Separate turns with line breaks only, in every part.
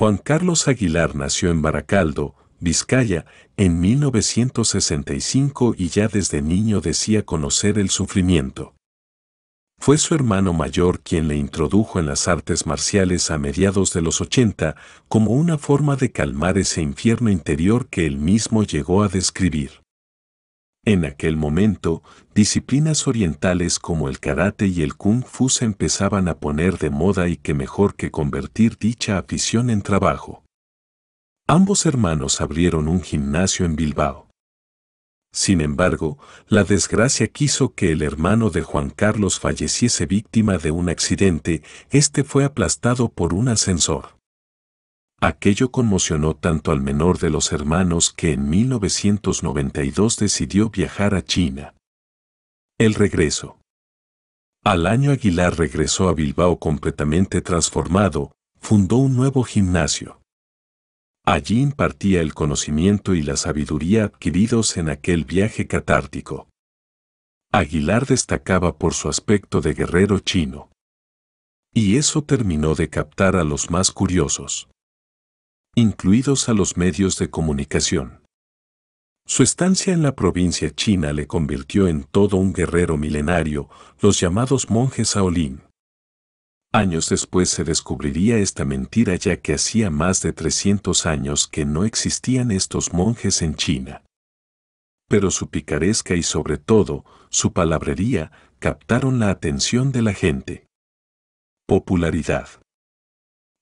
Juan Carlos Aguilar nació en Baracaldo, Vizcaya, en 1965 y ya desde niño decía conocer el sufrimiento. Fue su hermano mayor quien le introdujo en las artes marciales a mediados de los 80 como una forma de calmar ese infierno interior que él mismo llegó a describir. En aquel momento, disciplinas orientales como el karate y el kung fu se empezaban a poner de moda y que mejor que convertir dicha afición en trabajo. Ambos hermanos abrieron un gimnasio en Bilbao. Sin embargo, la desgracia quiso que el hermano de Juan Carlos falleciese víctima de un accidente, este fue aplastado por un ascensor. Aquello conmocionó tanto al menor de los hermanos que en 1992 decidió viajar a China. El regreso. Al año Aguilar regresó a Bilbao completamente transformado, fundó un nuevo gimnasio. Allí impartía el conocimiento y la sabiduría adquiridos en aquel viaje catártico. Aguilar destacaba por su aspecto de guerrero chino. Y eso terminó de captar a los más curiosos incluidos a los medios de comunicación. Su estancia en la provincia china le convirtió en todo un guerrero milenario, los llamados monjes Aolín. Años después se descubriría esta mentira ya que hacía más de 300 años que no existían estos monjes en China. Pero su picaresca y sobre todo su palabrería captaron la atención de la gente. Popularidad.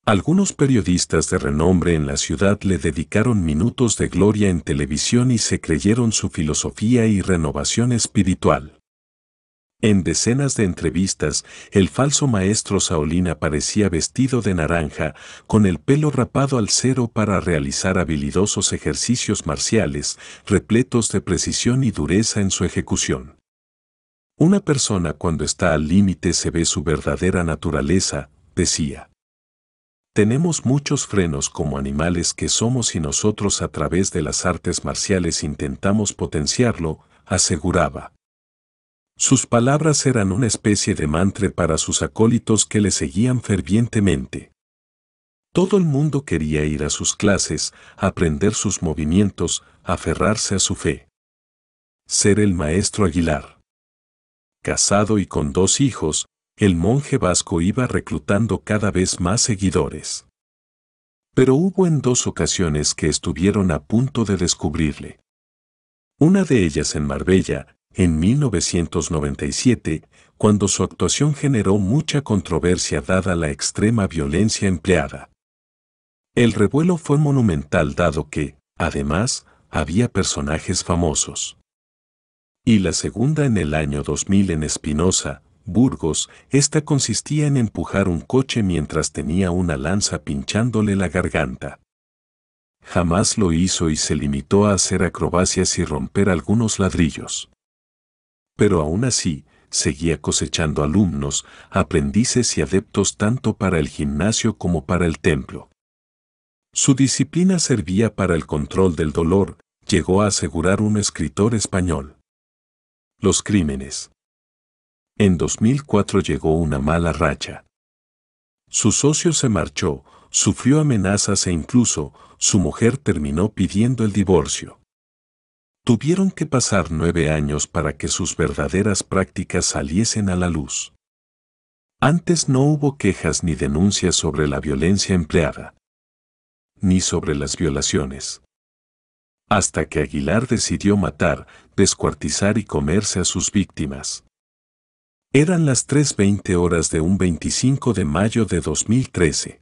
Algunos periodistas de renombre en la ciudad le dedicaron minutos de gloria en televisión y se creyeron su filosofía y renovación espiritual. En decenas de entrevistas, el falso maestro Saolín aparecía vestido de naranja, con el pelo rapado al cero para realizar habilidosos ejercicios marciales, repletos de precisión y dureza en su ejecución. Una persona cuando está al límite se ve su verdadera naturaleza, decía. Tenemos muchos frenos como animales que somos y nosotros a través de las artes marciales intentamos potenciarlo, aseguraba. Sus palabras eran una especie de mantra para sus acólitos que le seguían fervientemente. Todo el mundo quería ir a sus clases, aprender sus movimientos, aferrarse a su fe. Ser el maestro Aguilar. Casado y con dos hijos, el monje vasco iba reclutando cada vez más seguidores. Pero hubo en dos ocasiones que estuvieron a punto de descubrirle. Una de ellas en Marbella, en 1997, cuando su actuación generó mucha controversia dada la extrema violencia empleada. El revuelo fue monumental dado que, además, había personajes famosos. Y la segunda en el año 2000 en Espinosa, Burgos, esta consistía en empujar un coche mientras tenía una lanza pinchándole la garganta. Jamás lo hizo y se limitó a hacer acrobacias y romper algunos ladrillos. Pero aún así, seguía cosechando alumnos, aprendices y adeptos tanto para el gimnasio como para el templo. Su disciplina servía para el control del dolor, llegó a asegurar un escritor español. Los crímenes. En 2004 llegó una mala racha. Su socio se marchó, sufrió amenazas e incluso su mujer terminó pidiendo el divorcio. Tuvieron que pasar nueve años para que sus verdaderas prácticas saliesen a la luz. Antes no hubo quejas ni denuncias sobre la violencia empleada, ni sobre las violaciones. Hasta que Aguilar decidió matar, descuartizar y comerse a sus víctimas. Eran las 3.20 horas de un 25 de mayo de 2013.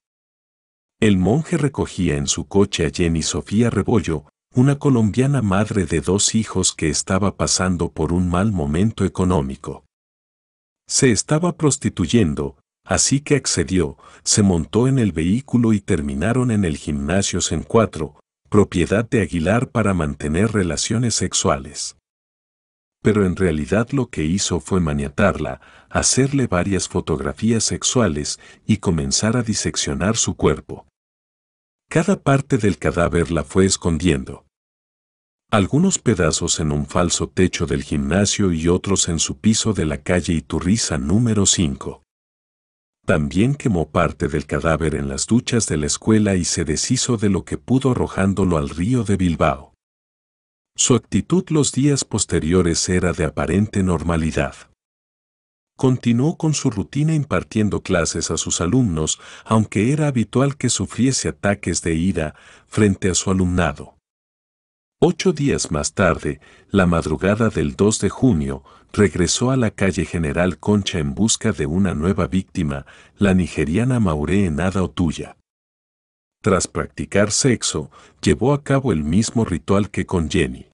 El monje recogía en su coche a Jenny Sofía Rebollo, una colombiana madre de dos hijos que estaba pasando por un mal momento económico. Se estaba prostituyendo, así que accedió, se montó en el vehículo y terminaron en el gimnasio sen 4, propiedad de Aguilar para mantener relaciones sexuales pero en realidad lo que hizo fue maniatarla, hacerle varias fotografías sexuales y comenzar a diseccionar su cuerpo. Cada parte del cadáver la fue escondiendo. Algunos pedazos en un falso techo del gimnasio y otros en su piso de la calle Iturriza número 5. También quemó parte del cadáver en las duchas de la escuela y se deshizo de lo que pudo arrojándolo al río de Bilbao. Su actitud los días posteriores era de aparente normalidad. Continuó con su rutina impartiendo clases a sus alumnos, aunque era habitual que sufriese ataques de ira frente a su alumnado. Ocho días más tarde, la madrugada del 2 de junio, regresó a la calle General Concha en busca de una nueva víctima, la nigeriana Maureen Ada Otuya tras practicar sexo, llevó a cabo el mismo ritual que con Jenny.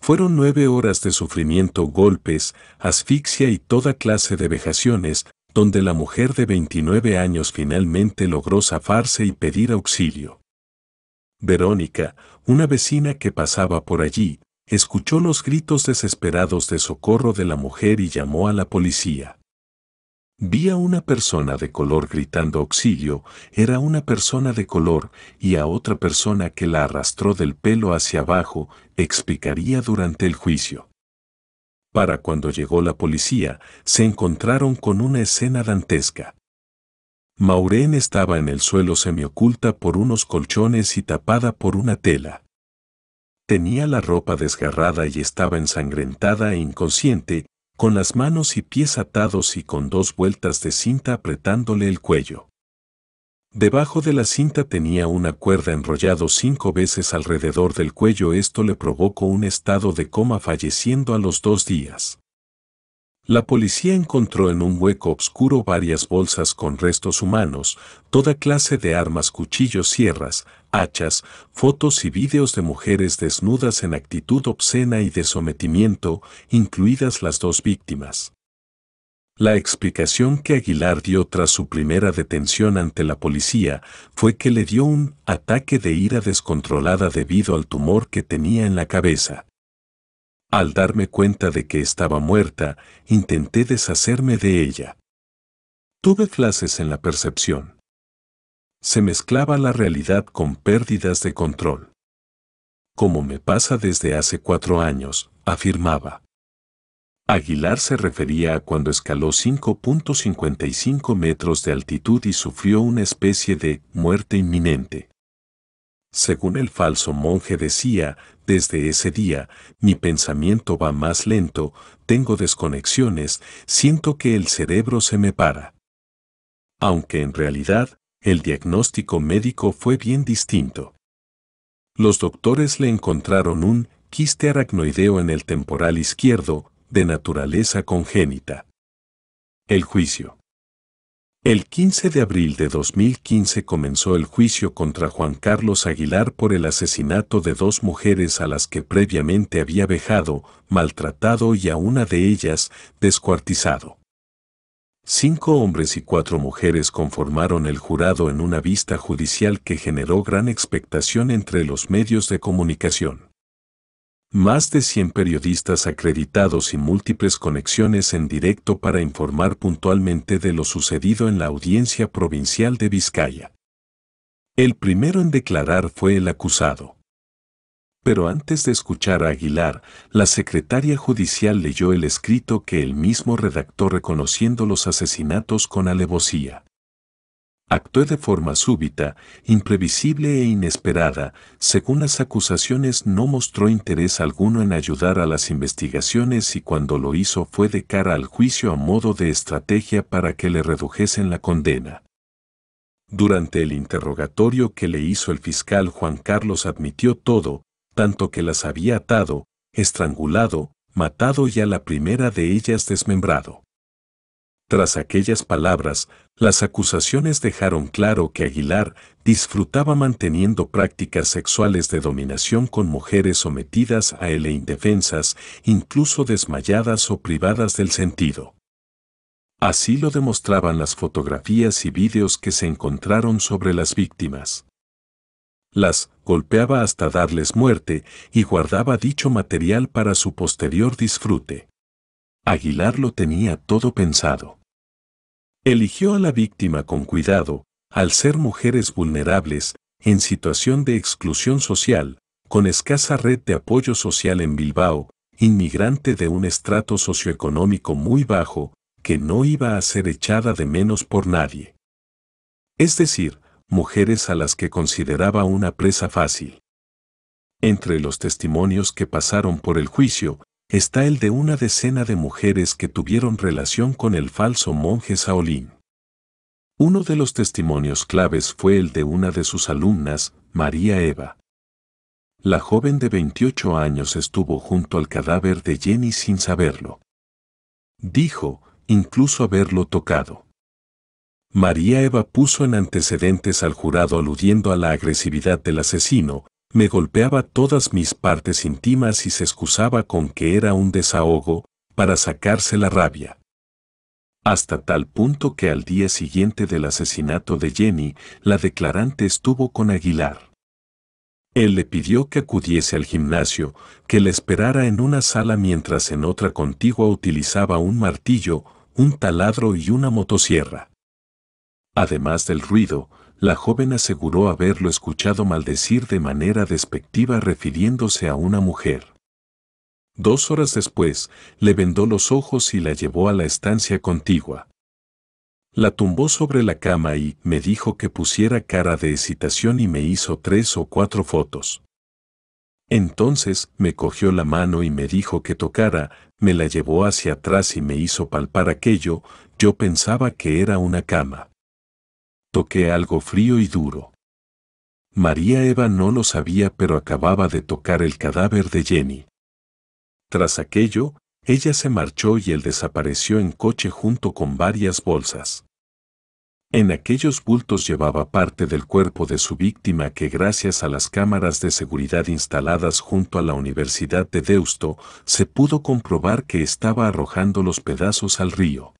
Fueron nueve horas de sufrimiento, golpes, asfixia y toda clase de vejaciones, donde la mujer de 29 años finalmente logró zafarse y pedir auxilio. Verónica, una vecina que pasaba por allí, escuchó los gritos desesperados de socorro de la mujer y llamó a la policía. Vi a una persona de color gritando auxilio, era una persona de color, y a otra persona que la arrastró del pelo hacia abajo, explicaría durante el juicio. Para cuando llegó la policía, se encontraron con una escena dantesca. Maureen estaba en el suelo semioculta por unos colchones y tapada por una tela. Tenía la ropa desgarrada y estaba ensangrentada e inconsciente, con las manos y pies atados y con dos vueltas de cinta apretándole el cuello. Debajo de la cinta tenía una cuerda enrollado cinco veces alrededor del cuello. Esto le provocó un estado de coma falleciendo a los dos días. La policía encontró en un hueco oscuro varias bolsas con restos humanos, toda clase de armas, cuchillos, sierras, hachas, fotos y vídeos de mujeres desnudas en actitud obscena y de sometimiento, incluidas las dos víctimas. La explicación que Aguilar dio tras su primera detención ante la policía fue que le dio un ataque de ira descontrolada debido al tumor que tenía en la cabeza. Al darme cuenta de que estaba muerta, intenté deshacerme de ella. Tuve clases en la percepción se mezclaba la realidad con pérdidas de control. Como me pasa desde hace cuatro años, afirmaba. Aguilar se refería a cuando escaló 5.55 metros de altitud y sufrió una especie de muerte inminente. Según el falso monje decía, desde ese día, mi pensamiento va más lento, tengo desconexiones, siento que el cerebro se me para. Aunque en realidad, el diagnóstico médico fue bien distinto. Los doctores le encontraron un quiste aracnoideo en el temporal izquierdo, de naturaleza congénita. El juicio. El 15 de abril de 2015 comenzó el juicio contra Juan Carlos Aguilar por el asesinato de dos mujeres a las que previamente había vejado, maltratado y a una de ellas descuartizado. Cinco hombres y cuatro mujeres conformaron el jurado en una vista judicial que generó gran expectación entre los medios de comunicación. Más de 100 periodistas acreditados y múltiples conexiones en directo para informar puntualmente de lo sucedido en la audiencia provincial de Vizcaya. El primero en declarar fue el acusado. Pero antes de escuchar a Aguilar, la secretaria judicial leyó el escrito que el mismo redactó reconociendo los asesinatos con alevosía. Actué de forma súbita, imprevisible e inesperada, según las acusaciones no mostró interés alguno en ayudar a las investigaciones y cuando lo hizo fue de cara al juicio a modo de estrategia para que le redujesen la condena. Durante el interrogatorio que le hizo el fiscal Juan Carlos admitió todo, tanto que las había atado, estrangulado, matado y a la primera de ellas desmembrado. Tras aquellas palabras, las acusaciones dejaron claro que Aguilar disfrutaba manteniendo prácticas sexuales de dominación con mujeres sometidas a él e indefensas, incluso desmayadas o privadas del sentido. Así lo demostraban las fotografías y vídeos que se encontraron sobre las víctimas las golpeaba hasta darles muerte y guardaba dicho material para su posterior disfrute. Aguilar lo tenía todo pensado. Eligió a la víctima con cuidado, al ser mujeres vulnerables, en situación de exclusión social, con escasa red de apoyo social en Bilbao, inmigrante de un estrato socioeconómico muy bajo, que no iba a ser echada de menos por nadie. Es decir, mujeres a las que consideraba una presa fácil. Entre los testimonios que pasaron por el juicio, está el de una decena de mujeres que tuvieron relación con el falso monje Saolín. Uno de los testimonios claves fue el de una de sus alumnas, María Eva. La joven de 28 años estuvo junto al cadáver de Jenny sin saberlo. Dijo, incluso haberlo tocado. María Eva puso en antecedentes al jurado aludiendo a la agresividad del asesino, me golpeaba todas mis partes íntimas y se excusaba con que era un desahogo para sacarse la rabia. Hasta tal punto que al día siguiente del asesinato de Jenny, la declarante estuvo con Aguilar. Él le pidió que acudiese al gimnasio, que le esperara en una sala mientras en otra contigua utilizaba un martillo, un taladro y una motosierra. Además del ruido, la joven aseguró haberlo escuchado maldecir de manera despectiva refiriéndose a una mujer. Dos horas después, le vendó los ojos y la llevó a la estancia contigua. La tumbó sobre la cama y me dijo que pusiera cara de excitación y me hizo tres o cuatro fotos. Entonces me cogió la mano y me dijo que tocara, me la llevó hacia atrás y me hizo palpar aquello, yo pensaba que era una cama. Toqué algo frío y duro. María Eva no lo sabía pero acababa de tocar el cadáver de Jenny. Tras aquello, ella se marchó y él desapareció en coche junto con varias bolsas. En aquellos bultos llevaba parte del cuerpo de su víctima que gracias a las cámaras de seguridad instaladas junto a la Universidad de Deusto se pudo comprobar que estaba arrojando los pedazos al río.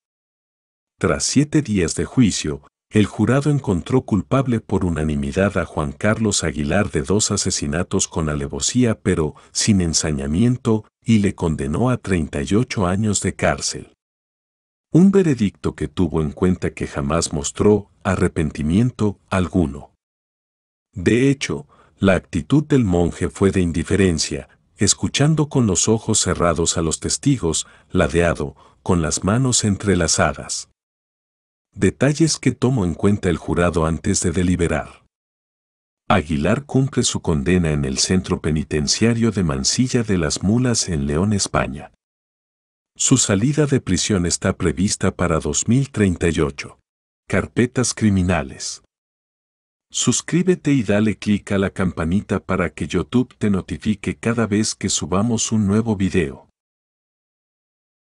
Tras siete días de juicio, el jurado encontró culpable por unanimidad a Juan Carlos Aguilar de dos asesinatos con alevosía pero sin ensañamiento y le condenó a 38 años de cárcel. Un veredicto que tuvo en cuenta que jamás mostró arrepentimiento alguno. De hecho, la actitud del monje fue de indiferencia, escuchando con los ojos cerrados a los testigos, ladeado, con las manos entrelazadas detalles que tomo en cuenta el jurado antes de deliberar. Aguilar cumple su condena en el centro penitenciario de Mansilla de las Mulas en León, España. Su salida de prisión está prevista para 2038. Carpetas criminales. Suscríbete y dale clic a la campanita para que YouTube te notifique cada vez que subamos un nuevo video.